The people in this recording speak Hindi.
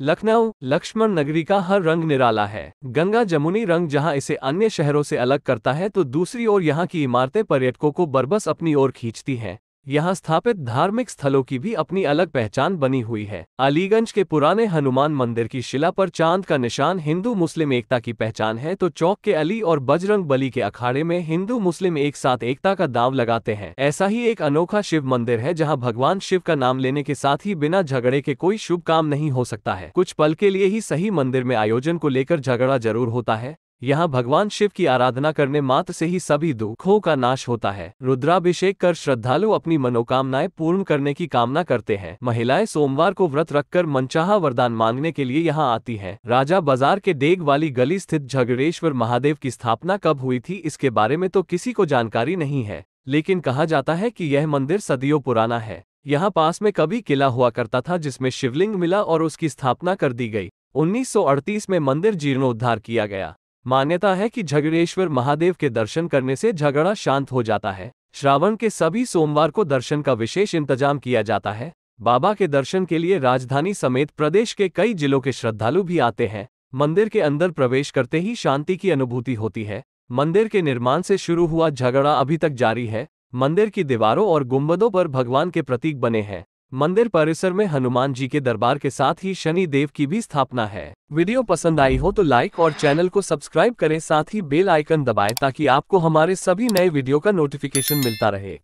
लखनऊ लक्ष्मण नगरी का हर रंग निराला है गंगा जमुनी रंग जहां इसे अन्य शहरों से अलग करता है तो दूसरी ओर यहां की इमारतें पर्यटकों को बरबस अपनी ओर खींचती हैं यहाँ स्थापित धार्मिक स्थलों की भी अपनी अलग पहचान बनी हुई है अलीगंज के पुराने हनुमान मंदिर की शिला पर चांद का निशान हिंदू मुस्लिम एकता की पहचान है तो चौक के अली और बजरंग बली के अखाड़े में हिंदू मुस्लिम एक साथ एकता का दाव लगाते हैं ऐसा ही एक अनोखा शिव मंदिर है जहाँ भगवान शिव का नाम लेने के साथ ही बिना झगड़े के कोई शुभ काम नहीं हो सकता है कुछ पल के लिए ही सही मंदिर में आयोजन को लेकर झगड़ा जरूर होता है यहाँ भगवान शिव की आराधना करने मात्र से ही सभी दुखों का नाश होता है रुद्राभिषेक कर श्रद्धालु अपनी मनोकामनाएं पूर्ण करने की कामना करते हैं महिलाएं सोमवार को व्रत रखकर मनचाहा वरदान मांगने के लिए यहाँ आती हैं। राजा बाजार के डेग वाली गली स्थित झगड़ेश्वर महादेव की स्थापना कब हुई थी इसके बारे में तो किसी को जानकारी नहीं है लेकिन कहा जाता है कि यह मंदिर सदियों पुराना है यहाँ पास में कभी किला हुआ करता था जिसमें शिवलिंग मिला और उसकी स्थापना कर दी गई 1938 में मंदिर जीर्णोद्धार किया गया मान्यता है कि झगड़ेश्वर महादेव के दर्शन करने से झगड़ा शांत हो जाता है श्रावण के सभी सोमवार को दर्शन का विशेष इंतजाम किया जाता है बाबा के दर्शन के लिए राजधानी समेत प्रदेश के कई जिलों के श्रद्धालु भी आते हैं मंदिर के अंदर प्रवेश करते ही शांति की अनुभूति होती है मंदिर के निर्माण से शुरू हुआ झगड़ा अभी तक जारी है मंदिर की दीवारों और गुम्बदों पर भगवान के प्रतीक बने हैं मंदिर परिसर में हनुमान जी के दरबार के साथ ही शनि देव की भी स्थापना है वीडियो पसंद आई हो तो लाइक और चैनल को सब्सक्राइब करें साथ ही बेल आइकन दबाएं ताकि आपको हमारे सभी नए वीडियो का नोटिफिकेशन मिलता रहे